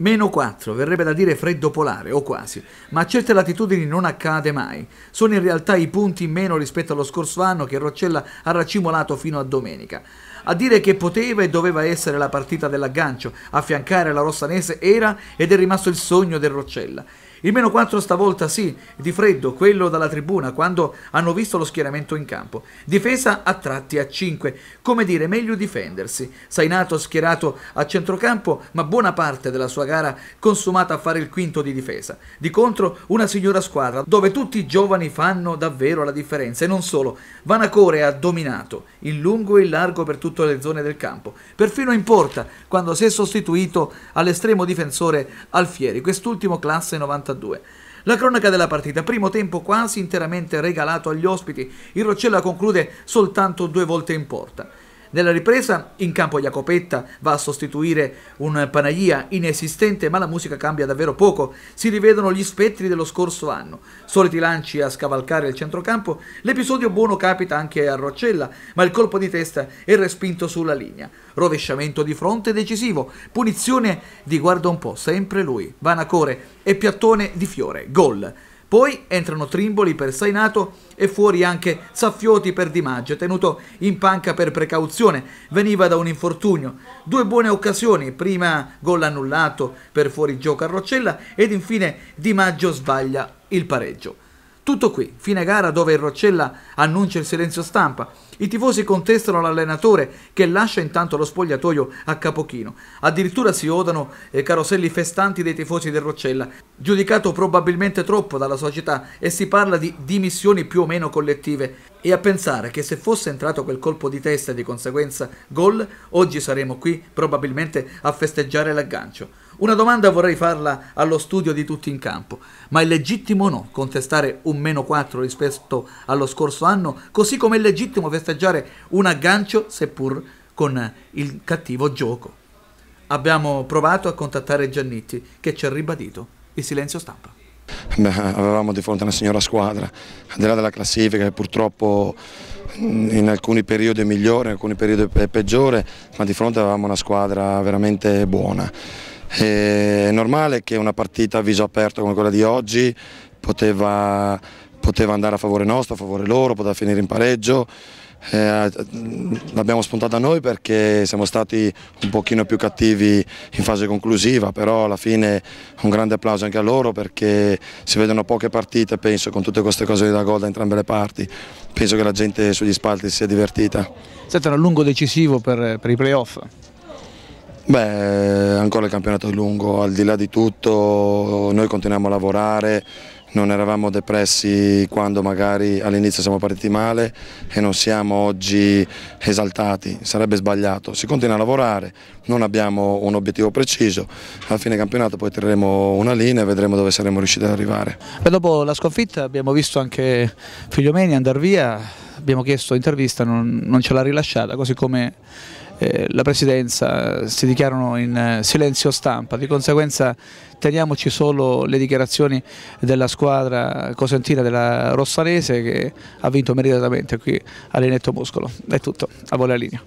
Meno 4, verrebbe da dire freddo polare, o quasi, ma a certe latitudini non accade mai. Sono in realtà i punti in meno rispetto allo scorso anno che Roccella ha racimolato fino a domenica. A dire che poteva e doveva essere la partita dell'aggancio, affiancare la Rossanese era ed è rimasto il sogno del Roccella. Il meno 4 stavolta sì, di freddo, quello dalla tribuna, quando hanno visto lo schieramento in campo. Difesa a tratti a 5, come dire, meglio difendersi. Sainato schierato a centrocampo, ma buona parte della sua gara consumata a fare il quinto di difesa. Di contro una signora squadra, dove tutti i giovani fanno davvero la differenza. E non solo, Vanacore ha dominato, in lungo e in largo per tutte le zone del campo. Perfino in porta, quando si è sostituito all'estremo difensore Alfieri, quest'ultimo classe 90 92. La cronaca della partita, primo tempo quasi interamente regalato agli ospiti, il Roccella conclude soltanto due volte in porta. Nella ripresa in campo Jacopetta va a sostituire un Panaglia inesistente, ma la musica cambia davvero poco. Si rivedono gli spettri dello scorso anno. Soliti lanci a scavalcare il centrocampo, l'episodio buono capita anche a Roccella, ma il colpo di testa è respinto sulla linea. Rovesciamento di fronte decisivo, punizione di guarda un po', sempre lui, Vanacore e piattone di fiore, gol. Poi entrano Trimboli per Sainato e fuori anche Saffioti per Di Maggio, tenuto in panca per precauzione, veniva da un infortunio. Due buone occasioni, prima gol annullato per fuorigioco a Roccella ed infine Di Maggio sbaglia il pareggio. Tutto qui, fine gara dove il Roccella annuncia il silenzio stampa. I tifosi contestano l'allenatore che lascia intanto lo spogliatoio a capochino. Addirittura si odano eh, caroselli festanti dei tifosi del Roccella, giudicato probabilmente troppo dalla società e si parla di dimissioni più o meno collettive. E a pensare che se fosse entrato quel colpo di testa e di conseguenza gol, oggi saremmo qui probabilmente a festeggiare l'aggancio. Una domanda vorrei farla allo studio di tutti in campo, ma è legittimo o no contestare un meno 4 rispetto allo scorso anno, così come è legittimo festeggiare un aggancio seppur con il cattivo gioco? Abbiamo provato a contattare Giannitti che ci ha ribadito il silenzio stampa. Beh, avevamo di fronte una signora squadra, al di là della classifica che purtroppo in alcuni periodi è migliore, in alcuni periodi è peggiore, ma di fronte avevamo una squadra veramente buona. È normale che una partita a viso aperto come quella di oggi poteva, poteva andare a favore nostro, a favore loro, poteva finire in pareggio. Eh, l'abbiamo spuntata noi perché siamo stati un pochino più cattivi in fase conclusiva, però alla fine un grande applauso anche a loro perché si vedono poche partite, penso, con tutte queste cose da gol da entrambe le parti. Penso che la gente sugli spalti si sia divertita. È stato un lungo decisivo per, per i playoff. Beh, ancora il campionato è lungo, al di là di tutto noi continuiamo a lavorare, non eravamo depressi quando magari all'inizio siamo partiti male e non siamo oggi esaltati, sarebbe sbagliato. Si continua a lavorare, non abbiamo un obiettivo preciso, al fine campionato poi tireremo una linea e vedremo dove saremo riusciti ad arrivare. Beh, dopo la sconfitta abbiamo visto anche Figliomeni andare via, abbiamo chiesto intervista, non, non ce l'ha rilasciata, così come eh, la Presidenza eh, si dichiarano in eh, silenzio stampa, di conseguenza teniamoci solo le dichiarazioni della squadra cosentina della Rossarese che ha vinto meritatamente qui all'Inetto Muscolo. È tutto, a voi la linea.